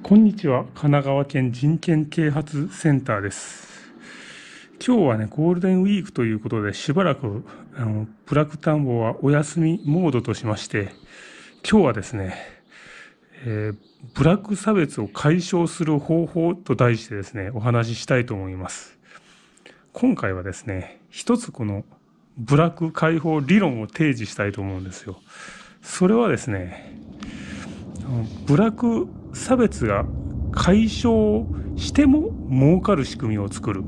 こんにちは神奈川県人権啓発センターです今日はねゴールデンウィークということでしばらくあのブラック田んはお休みモードとしまして今日はですね、えー、ブラック差別を解消する方法と題してですねお話ししたいと思います今回はですね一つこのブラック解放理論を提示したいと思うんですよそれはですねブラック差別が解消しても儲かる仕組みを作る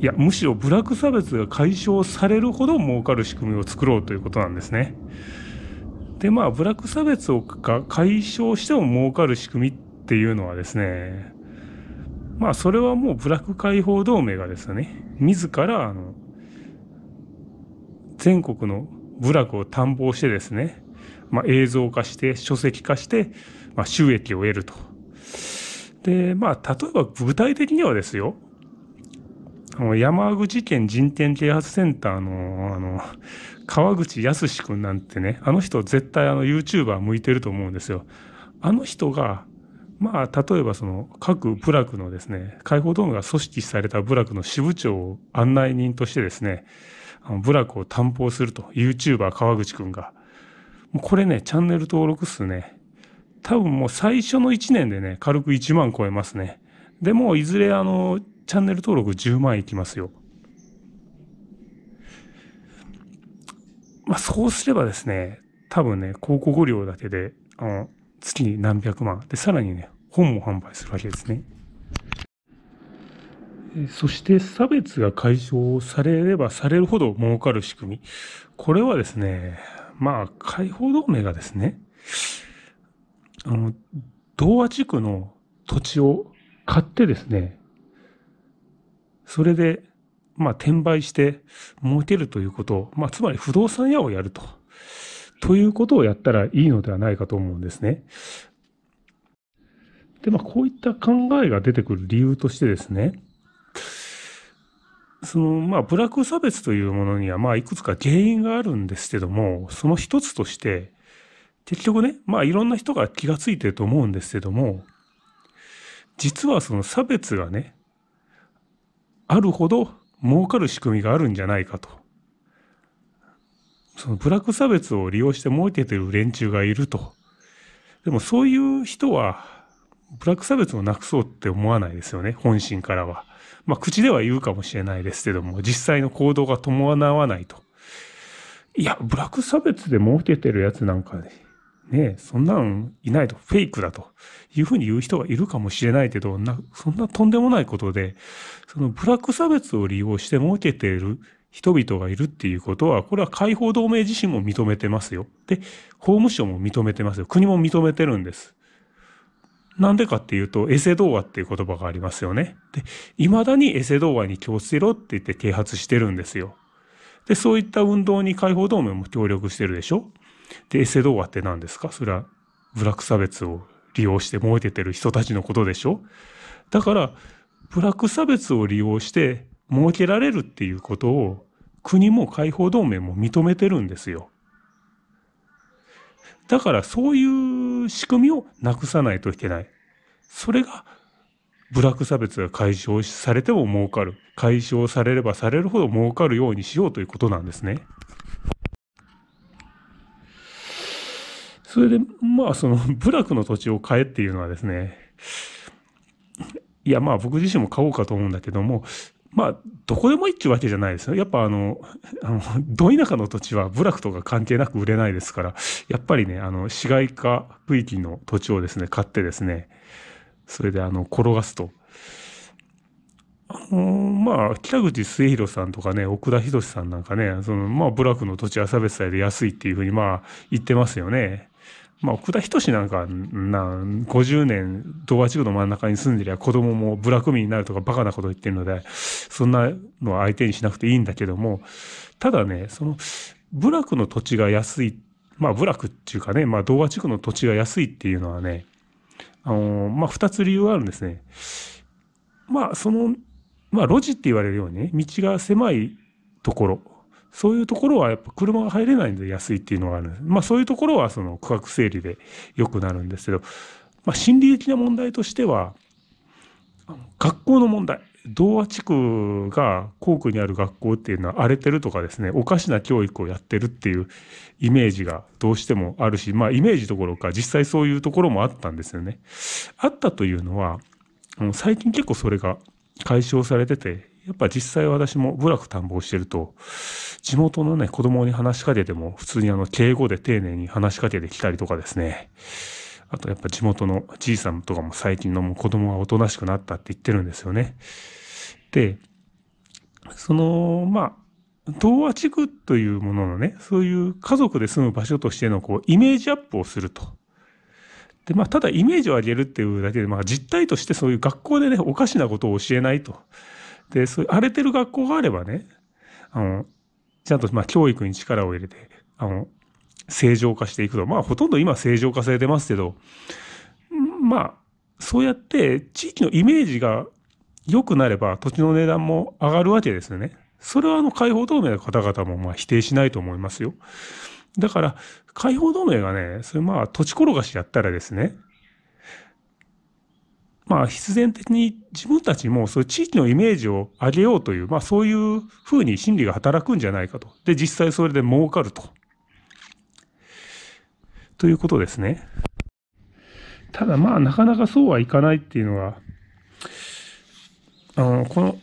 いやむしろブラック差別が解消されるほど儲かる仕組みを作ろうということなんですね。でまあブラック差別を解消しても儲かる仕組みっていうのはですねまあそれはもうブラック解放同盟がですね自らあの全国の部落を探訪してですね、まあ、映像化して書籍化してまあ、収益を得ると。で、まあ、例えば具体的にはですよ、あの、山口県人権啓発センターの、あの、川口康史くんなんてね、あの人絶対あの YouTuber 向いてると思うんですよ。あの人が、まあ、例えばその各部落のですね、解放同盟が組織された部落の支部長を案内人としてですね、あの部落を担保すると、YouTuber 川口くんが。もうこれね、チャンネル登録数ね、多分もう最初の1年でね、軽く1万超えますね。でも、いずれあの、チャンネル登録10万いきますよ。まあ、そうすればですね、多分ね、広告料だけで、あの、月に何百万。で、さらにね、本も販売するわけですね。そして差別が解消されればされるほど儲かる仕組み。これはですね、まあ、解放同盟がですね、あの、童話地区の土地を買ってですね、それで、まあ、転売して儲けるということ、まあ、つまり不動産屋をやると。ということをやったらいいのではないかと思うんですね。で、まあ、こういった考えが出てくる理由としてですね、その、まあ、ブラック差別というものには、まあ、いくつか原因があるんですけども、その一つとして、結局ね、まあいろんな人が気がついてると思うんですけども、実はその差別がね、あるほど儲かる仕組みがあるんじゃないかと。そのブラック差別を利用して儲けてる連中がいると。でもそういう人は、ブラック差別をなくそうって思わないですよね、本心からは。まあ口では言うかもしれないですけども、実際の行動が伴わないと。いや、ブラック差別で儲けてるやつなんかね、ねそんなんいないと、フェイクだというふうに言う人がいるかもしれないけど、なそんなとんでもないことで、そのブラック差別を利用して儲けている人々がいるっていうことは、これは解放同盟自身も認めてますよ。で、法務省も認めてますよ。国も認めてるんです。なんでかっていうと、エセ童話っていう言葉がありますよね。で、未だにエセ童話に気をつけろって言って啓発してるんですよ。で、そういった運動に解放同盟も協力してるでしょで、エセ童話って何ですかそれは部落差別を利用して燃えててる人たちのことでしょだから、部落差別を利用して儲けられるっていうことを国も解放同盟も認めてるんですよ。だからそういう仕組みをなくさないといけない。それが部落差別が解消されても儲かる。解消されればされるほど儲かるようにしようということなんですね。それで、まあ、その、部落の土地を買えっていうのはですね、いや、まあ、僕自身も買おうかと思うんだけども、まあ、どこでもいいっちゅうわけじゃないですよ。やっぱあの、あの、ど田舎の土地は部落とか関係なく売れないですから、やっぱりね、あの、市街化区域の土地をですね、買ってですね、それであの、転がすと。あのまあ、北口末広さんとかね、奥田博さんなんかね、その、まあ、部落の土地は差別されて安いっていうふうに、まあ、言ってますよね。まあ、奥田仁なんかな50年童話地区の真ん中に住んでりゃ子供も部落民になるとかバカなこと言ってるのでそんなのは相手にしなくていいんだけどもただねその部落の土地が安いまあ部落っていうかね、まあ、童話地区の土地が安いっていうのはねあのまあ二つ理由があるんですね。まあそのまあ路地って言われるようにね道が狭いところそういうところはやっぱ車が入れないんで安いっていうのがあるんです。まあそういうところはその区画整理で良くなるんですけど、まあ心理的な問題としては、学校の問題。童話地区が校区にある学校っていうのは荒れてるとかですね、おかしな教育をやってるっていうイメージがどうしてもあるし、まあイメージどころか実際そういうところもあったんですよね。あったというのは、最近結構それが解消されてて、やっぱ実際私も部落探訪してると、地元のね、子供に話しかけても、普通にあの、敬語で丁寧に話しかけてきたりとかですね。あとやっぱ地元のじいさんとかも最近のもう子供がおとなしくなったって言ってるんですよね。で、その、まあ、東和地区というもののね、そういう家族で住む場所としてのこう、イメージアップをすると。で、まあ、ただイメージを上げるっていうだけで、まあ、実態としてそういう学校でね、おかしなことを教えないと。で、そういう荒れてる学校があればね、あの、ちゃんと、まあ、教育に力を入れて、あの、正常化していくと。まあ、ほとんど今正常化されてますけど、まあ、そうやって地域のイメージが良くなれば土地の値段も上がるわけですよね。それはあの解放同盟の方々もまあ否定しないと思いますよ。だから解放同盟がね、それまあ土地転がしやったらですね、まあ、必然的に自分たちもそういう地域のイメージを上げようという、まあ、そういうふうに心理が働くんじゃないかと。で、実際それで儲かると。ということですね。ただまあ、なかなかそうはいかないっていうのは、あの、この、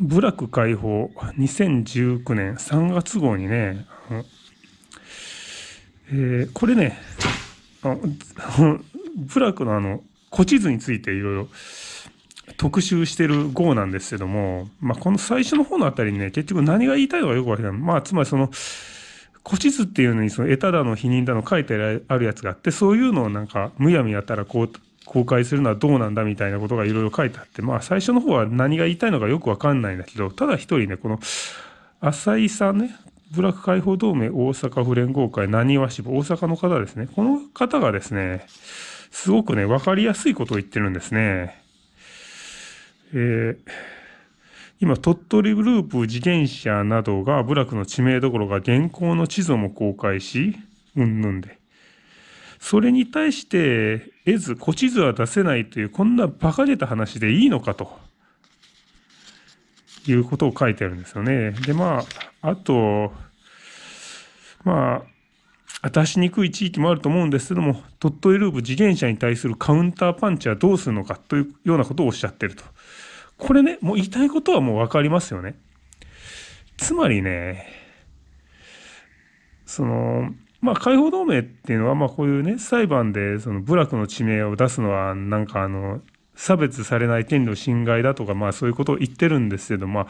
部落解放2019年3月号にね、えー、これね、部落 のあの、古地図についていろいろ特集してる号なんですけども、まあ、この最初の方のあたりにね、結局何が言いたいのかよくわからない。まあ、つまりその、古地図っていうのに、その、得ただの、否認だの書いてあるやつがあって、そういうのをなんか、むやみやたらこう、公開するのはどうなんだみたいなことがいろいろ書いてあって、まあ、最初の方は何が言いたいのかよくわかんないんだけど、ただ一人ね、この、浅井さんね、ブラック解放同盟大阪府連合会、何和わ支部、大阪の方ですね。この方がですね、すごくね、わかりやすいことを言ってるんですね。えー、今、鳥取グループ自転車などが部落の地名どころか現行の地図も公開し、うんぬんで。それに対して、得ず、古地図は出せないという、こんな馬鹿げた話でいいのかと。いうことを書いてあるんですよね。で、まあ、あと、まあ、渡しにくい地域もあると思うんですけども鳥取ループ自転車に対するカウンターパンチはどうするのかというようなことをおっしゃってるとこれねもう言いたいことはもう分かりますよねつまりねそのまあ解放同盟っていうのはまあこういうね裁判でその部落の地名を出すのはなんかあの差別されない権利の侵害だとかまあそういうことを言ってるんですけどまあ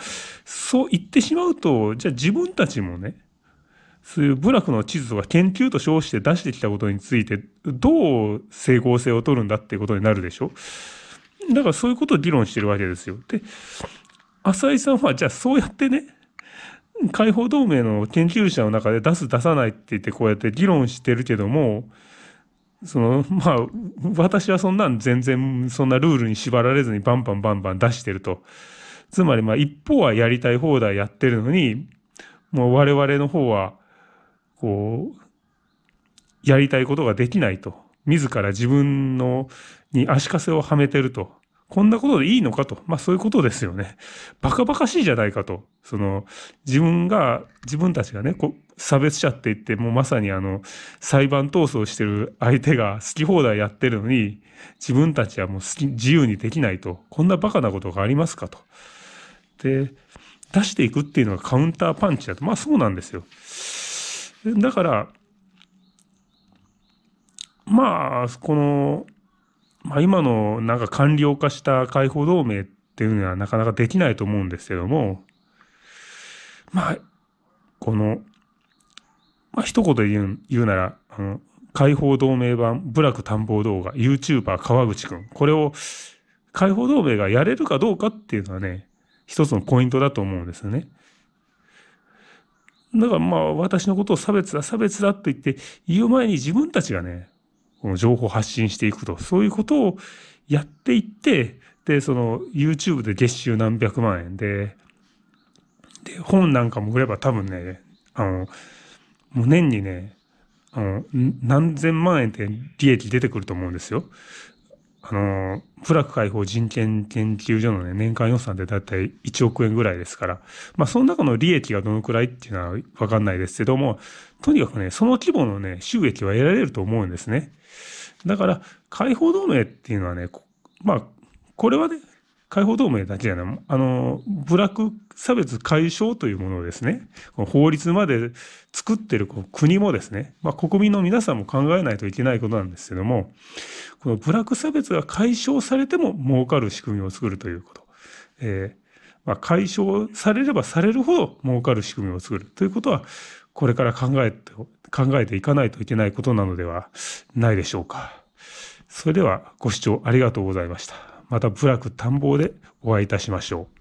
そう言ってしまうとじゃあ自分たちもねそういう部落の地図とか研究と称して出してきたことについてどう整合性を取るんだっていうことになるでしょだからそういうことを議論してるわけですよ。で浅井さんはじゃあそうやってね解放同盟の研究者の中で出す出さないって言ってこうやって議論してるけどもそのまあ私はそんなん全然そんなルールに縛られずにバンバンバンバン出してると。つまりまあ一方はやりたい放題やってるのにもう我々の方はこう、やりたいことができないと。自ら自分のに足かせをはめてると。こんなことでいいのかと。まあそういうことですよね。バカバカしいじゃないかと。その、自分が、自分たちがね、こう、差別者って言って、もうまさにあの、裁判闘争してる相手が好き放題やってるのに、自分たちはもう好き、自由にできないと。こんなバカなことがありますかと。で、出していくっていうのがカウンターパンチだと。まあそうなんですよ。だから、まあ、この、まあ、今のなんか官僚化した解放同盟っていうのはなかなかできないと思うんですけども、まあ、この、まあ、一言で言う言うなら、あの、解放同盟版部落探訪動画 YouTuber 川口くん。これを解放同盟がやれるかどうかっていうのはね、一つのポイントだと思うんですよね。だからまあ私のことを差別だ差別だと言って言う前に自分たちがね、この情報発信していくと、そういうことをやっていって、で、その YouTube で月収何百万円で、で、本なんかも売れば多分ね、あの、もう年にね、あの、何千万円って利益出てくると思うんですよ。あの、プラク解放人権研究所のね、年間予算でだいたい1億円ぐらいですから、まあ、その中の利益がどのくらいっていうのはわかんないですけども、とにかくね、その規模のね、収益は得られると思うんですね。だから、解放同盟っていうのはね、まあ、これはね、解放同盟だけじゃない、あの、ブラック差別解消というものをですね、法律まで作ってる国もですね、まあ、国民の皆さんも考えないといけないことなんですけども、この部落差別が解消されても儲かる仕組みを作るということ。えーまあ、解消されればされるほど儲かる仕組みを作るということは、これから考えて、考えていかないといけないことなのではないでしょうか。それではご視聴ありがとうございました。また部落探訪でお会いいたしましょう。